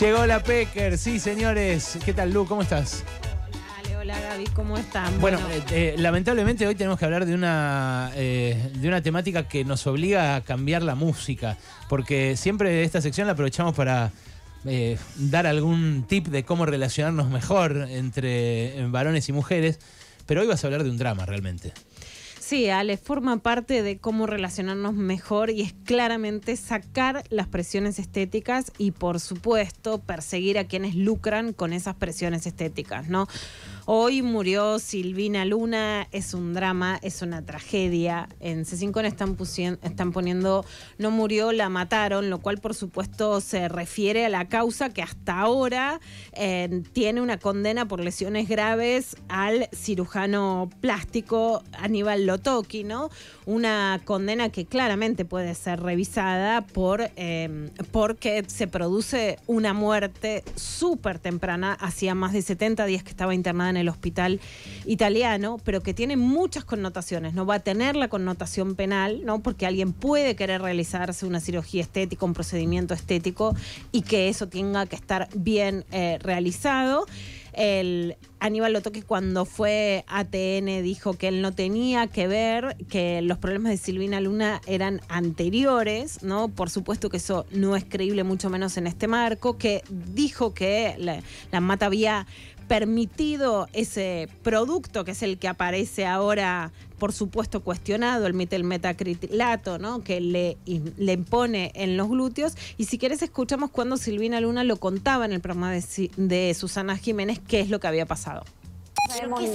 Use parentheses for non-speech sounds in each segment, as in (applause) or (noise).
Llegó la Pecker, sí señores. ¿Qué tal, Lu? ¿Cómo estás? Hola, hola Gaby, ¿cómo están? Bueno, eh, eh, lamentablemente hoy tenemos que hablar de una, eh, de una temática que nos obliga a cambiar la música, porque siempre esta sección la aprovechamos para dar algún tip de cómo relacionarnos mejor entre varones y mujeres, pero hoy vas a hablar de un drama realmente. Sí, Ale, forma parte de cómo relacionarnos mejor y es claramente sacar las presiones estéticas y por supuesto perseguir a quienes lucran con esas presiones estéticas, ¿no? Hoy murió Silvina Luna, es un drama, es una tragedia. En C5 están, están poniendo no murió, la mataron, lo cual por supuesto se refiere a la causa que hasta ahora eh, tiene una condena por lesiones graves al cirujano plástico Aníbal Lotoki, ¿no? Una condena que claramente puede ser revisada por, em, porque se produce una muerte súper temprana, hacía más de 70 días que estaba internada en el hospital italiano, pero que tiene muchas connotaciones. No va a tener la connotación penal, ¿no? Porque alguien puede querer realizarse una cirugía estética, un procedimiento estético, y que eso tenga que estar bien eh, realizado. El, Aníbal toque cuando fue a ATN dijo que él no tenía que ver, que los problemas de Silvina Luna eran anteriores, ¿no? Por supuesto que eso no es creíble, mucho menos en este marco, que dijo que la, mata había permitido ese producto que es el que aparece ahora, por supuesto cuestionado, el metil ¿no? Que le, le impone en los glúteos. Y si quieres escuchamos cuando Silvina Luna lo contaba en el programa de Susana Jiménez qué es lo que había pasado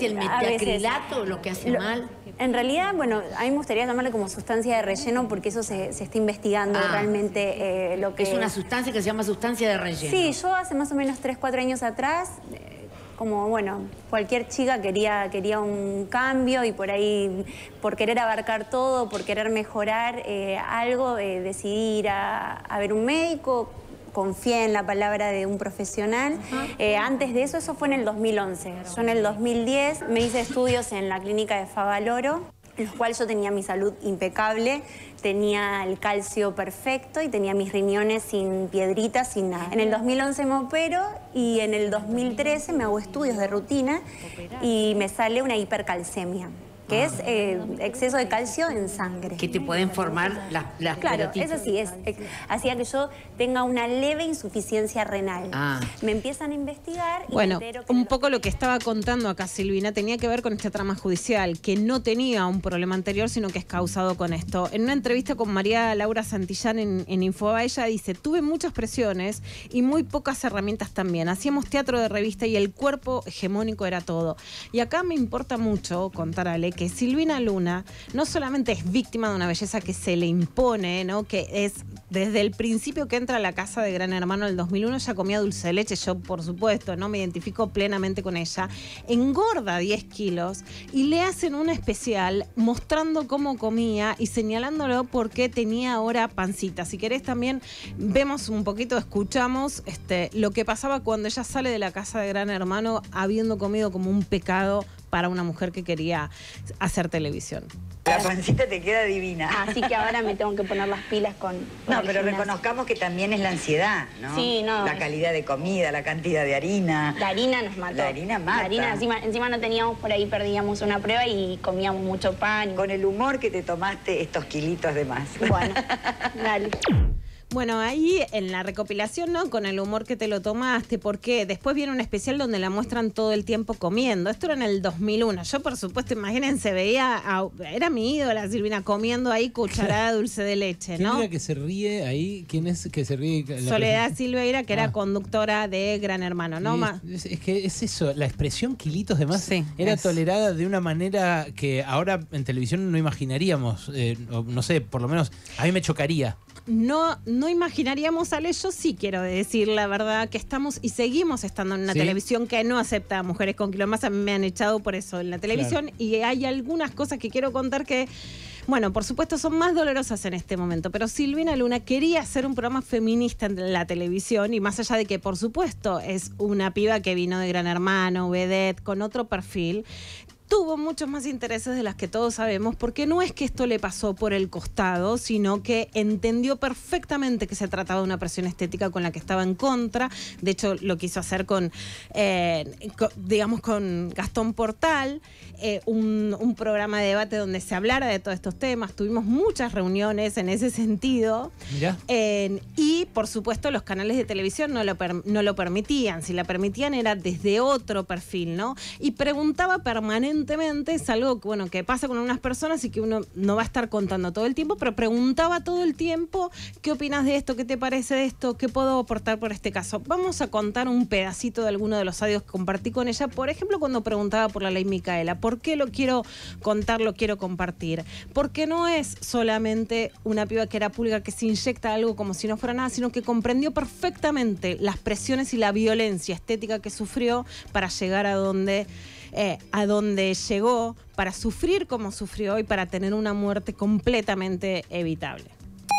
el metacrilato lo que hace mal? En realidad, bueno, a mí me gustaría llamarle como sustancia de relleno porque eso se, está investigando ah, realmente eh, lo que... Es una sustancia que se llama sustancia de relleno. Sí, yo hace más o menos 3, 4 años atrás, eh, como bueno, cualquier chica quería, quería un cambio y por ahí, por querer abarcar todo, por querer mejorar eh, algo, decidí ir a, a ver un médico, confié en la palabra de un profesional. Eh, antes de eso, eso fue en el 2011. Yo en el 2010 me hice estudios en la clínica de Favaloro, en los cuales yo tenía mi salud impecable, tenía el calcio perfecto y tenía mis riñones sin piedritas, sin nada. En el 2011 me opero y en el 2013 me hago estudios de rutina y me sale una hipercalcemia que es eh, exceso de calcio en sangre. Que te pueden formar las, las Claro, eso sí es. Hacía que yo tenga una leve insuficiencia renal. Ah. Me empiezan a investigar y Bueno, un poco lo que estaba contando acá Silvina tenía que ver con esta trama judicial, que no tenía un problema anterior, sino que es causado con esto. En una entrevista con María Laura Santillán en, en ella dice, tuve muchas presiones y muy pocas herramientas también. Hacíamos teatro de revista y el cuerpo hegemónico era todo. Y acá me importa mucho contar a Alex que Silvina Luna no solamente es víctima de una belleza que se le impone, ¿no? Que es desde el principio que entra a la casa de Gran Hermano en el 2001 ya comía dulce de leche, yo por supuesto, no me identifico plenamente con ella. Engorda 10 kilos y le hacen un especial mostrando cómo comía y señalándolo porque tenía ahora pancita. Si querés también vemos un poquito, escuchamos este, lo que pasaba cuando ella sale de la casa de Gran Hermano habiendo comido como un pecado para una mujer que quería hacer televisión. La pancita te queda divina. Así que ahora me tengo que poner las pilas con... no, pero reconozcamos que también es la ansiedad, ¿no? Sí, no. La calidad de comida, la cantidad de harina. La harina nos mata. La harina mata. La harina, encima, encima no teníamos por ahí, perdíamos una prueba y comíamos mucho pan. Con el humor que te tomaste estos kilitos de más. Bueno, (laughs) dale. Bueno, ahí en la recopilación, ¿no? Con el humor que te lo tomaste, porque después viene un especial donde la muestran todo el tiempo comiendo. Esto era en el 2001. Yo, por supuesto, imagínense, veía, a, era mi ídola Silvina comiendo ahí cucharada (laughs) dulce de leche, ¿no? ¿Quién que se ríe ahí? ¿Quién es que se ríe? Soledad Silveira, que era ah. conductora de Gran Hermano, ¿no? Es, que es eso, la expresión kilitos de más era tolerada de una manera que ahora en televisión no imaginaríamos, eh, no sé, por lo menos a mí me chocaría no, no imaginaríamos, Ale, yo sí quiero decir la verdad, que estamos y seguimos estando en una televisión que no acepta a mujeres con más Me han echado por eso en la televisión y hay algunas cosas que quiero contar que, bueno, por supuesto son más dolorosas en este momento, pero Silvina Luna quería hacer un programa feminista en la televisión y más allá de que, por supuesto, es una piba que vino de Gran Hermano, vedette, con otro perfil, tuvo muchos más intereses de las que todos sabemos, porque no es que esto le pasó por el costado, sino que entendió perfectamente que se trataba de una presión estética con la que estaba en contra. De hecho, lo quiso hacer con, eh, digamos, con Gastón Portal, eh, un, programa de debate donde se hablara de todos estos temas. Tuvimos muchas reuniones en ese sentido. y, por supuesto, los canales de televisión no lo, no lo permitían. Si la permitían era desde otro perfil, ¿no? Y preguntaba permanentemente Evidentemente es algo bueno, que pasa con unas personas y que uno no va a estar contando todo el tiempo, pero preguntaba todo el tiempo, ¿qué opinas de esto? ¿Qué te parece de esto? ¿Qué puedo aportar por este caso? Vamos a contar un pedacito de alguno de los adios que compartí con ella, por ejemplo, cuando preguntaba por la ley Micaela, ¿por qué lo quiero contar, lo quiero compartir? Porque no es solamente una piba que era pulga que se inyecta algo como si no fuera nada, sino que comprendió perfectamente las presiones y la violencia estética que sufrió para llegar a donde eh, a donde llegó para sufrir como sufrió y para tener una muerte completamente evitable.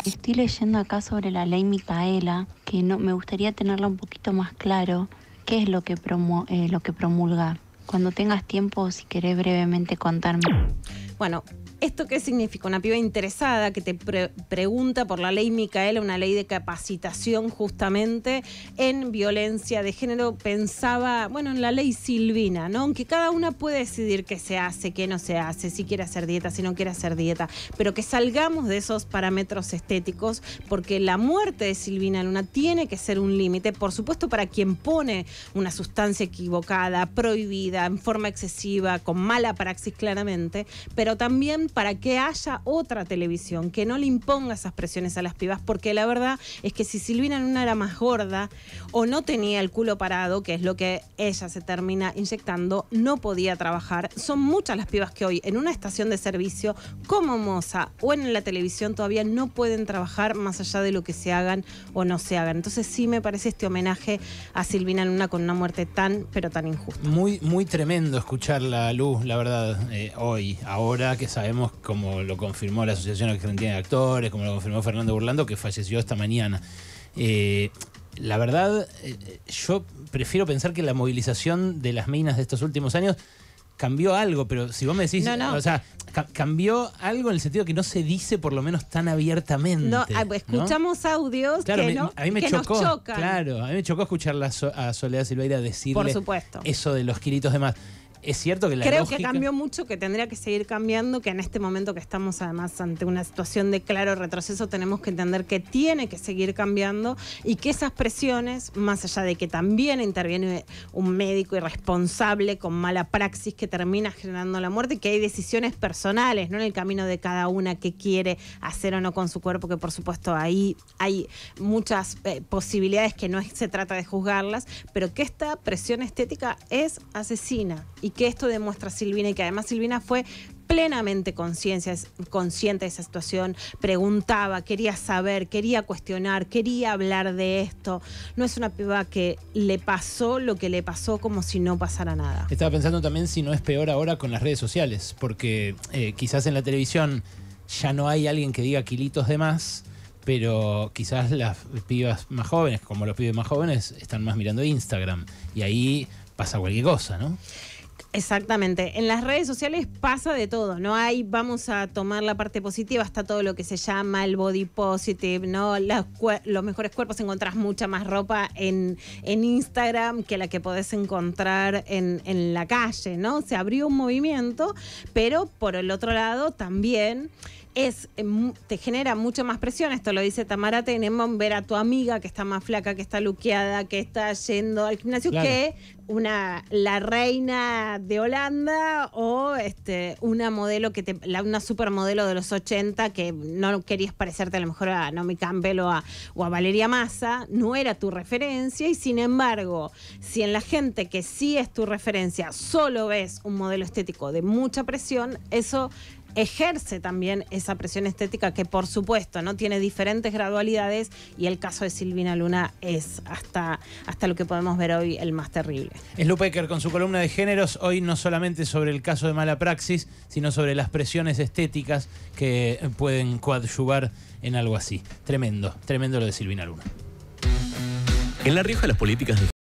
Estoy leyendo acá sobre la ley Micaela, que no, me gustaría tenerla un poquito más claro. ¿Qué es lo que, eh, lo que promulga? Cuando tengas tiempo, si querés brevemente contarme. Bueno, ¿Esto qué significa? Una piba interesada que te pregunta por la ley Micaela, una ley de capacitación justamente en violencia de género, pensaba, bueno, en la ley Silvina, ¿no? Aunque cada una puede decidir qué se hace, qué no se hace, si quiere hacer dieta, si no quiere hacer dieta, pero que salgamos de esos parámetros estéticos, porque la muerte de Silvina Luna tiene que ser un límite, por supuesto, para quien pone una sustancia equivocada, prohibida, en forma excesiva, con mala praxis claramente, pero también para que haya otra televisión, que no le imponga esas presiones a las pibas, porque la verdad es que si Silvina Luna era más gorda o no tenía el culo parado, que es lo que ella se termina inyectando, no podía trabajar. Son muchas las pibas que hoy en una estación de servicio como moza o en la televisión todavía no pueden trabajar más allá de lo que se hagan o no se hagan. Entonces sí me parece este homenaje a Silvina Luna con una muerte tan, pero tan injusta. Muy, muy tremendo escuchar la Luz, la verdad, eh, hoy, ahora que sabemos como lo confirmó la Asociación Argentina de Actores, como lo confirmó Fernando Burlando, que falleció esta mañana. Eh, la verdad, eh, yo prefiero pensar que la movilización de las minas de estos últimos años cambió algo, pero si vos me decís, no, o sea, cambió algo en el sentido que no se dice por lo menos tan abiertamente. No, ah, escuchamos audios claro, que, a mí me chocó, Claro, a mí me chocó escuchar a Soledad Silveira decirle eso de los kilitos de más es cierto que la Creo que cambió mucho, que tendría que seguir cambiando, que en este momento que estamos además ante una situación de claro retroceso, tenemos que entender que tiene que seguir cambiando y que esas presiones, más allá de que también interviene un médico irresponsable con mala praxis que termina generando la muerte, que hay decisiones personales, ¿no? En el camino de cada una que quiere hacer o no con su cuerpo, que por supuesto ahí hay muchas eh, posibilidades que no se trata de juzgarlas, pero que esta presión estética es asesina y que esto demuestra Silvina y que además Silvina fue plenamente consciente de esa situación, preguntaba, quería saber, quería cuestionar, quería hablar de esto. No es una piba que le pasó lo que le pasó como si no pasara nada. Estaba pensando también si no es peor ahora con las redes sociales, porque eh, quizás en la televisión ya no hay alguien que diga kilitos de más. Pero quizás las pibas más jóvenes, como los pibes más jóvenes, están más mirando Instagram. Y ahí pasa cualquier cosa, ¿no? Exactamente. En las redes sociales pasa de todo, ¿no? Hay, vamos a tomar la parte positiva, está todo lo que se llama el body positive, ¿no? los mejores cuerpos, encontrás mucha más ropa en, en Instagram que la que podés encontrar en, en la calle, ¿no? Se abrió un movimiento, pero por el otro lado también es, em, te genera mucha más presión. Esto lo dice Tamara Tenemos ver a tu amiga que está más flaca, que está luqueada, que está yendo al gimnasio, que una la reina de Holanda o este una modelo que te, una supermodelo de los 80 que no querías parecerte a lo mejor a Naomi Campbell o o a Valeria Massa, no era tu referencia y sin embargo, si en la gente que sí es tu referencia solo ves un modelo estético de mucha presión, eso ejerce también esa presión estética que por supuesto no tiene diferentes gradualidades y el caso de Silvina Luna es hasta, hasta lo que podemos ver hoy el más terrible. Es Lupecker con su columna de géneros, hoy no solamente sobre el caso de mala praxis, sino sobre las presiones estéticas que pueden coadyuvar en algo así. Tremendo, tremendo lo de Silvina Luna. En La Rioja las políticas